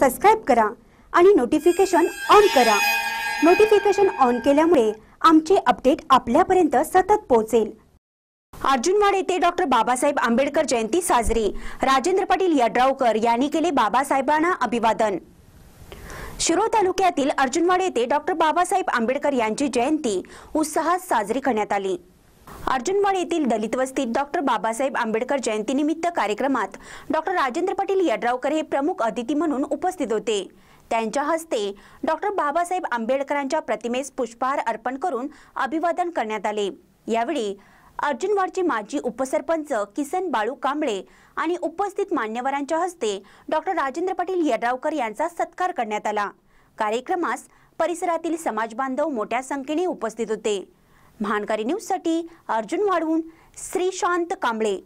subscribe करा आणि notification on करा नोटिफिकेशन ऑन केल्यामुळे आमचे अपडेट आपल्यापर्यंत सतत पोहोचेल अर्जुनवाड येथे डॉक्टर बाबासाहेब आंबेडकर जयंती साजरी राजेंद्र पाटील यड्रावकर यांनी केले बाबासाहेबांना अभिवादन शिरो तालुक्यातील अर्जुनवाड येथे डॉक्टर बाबासाहेब आंबेडकर यांची जयंती उत्साहात साजरी करण्यात आली अर्जुनवाड येथील दलित वस्तीत डॉक्टर बाबासाहेब आंबेडकर जयंतीनिमित्त कार्यक्रमात डॉक्टर राजेंद्र पाटील यड्रावकर हे प्रमुख अतिथी म्हणून उपस्थित होते त्यांच्या हस्ते डॉक्टर बाबासाहेब आंबेडकरांच्या प्रतिमेस पुष्पहार अर्पण करून अभिवादन करण्यात आले यावेळी अर्जुनवाडचे माजी उपसरपंच किसन बाळू कांबळे आणि उपस्थित मान्यवरांच्या हस्ते डॉक्टर राजेंद्र पाटील यड्रावकर यांचा सत्कार करण्यात आला कार्यक्रमास परिसरातील समाजबांधव मोठ्या संख्येने उपस्थित होते महानकारी न्यूजसाठी अर्जुन वाढवून श्रीशांत कांबळे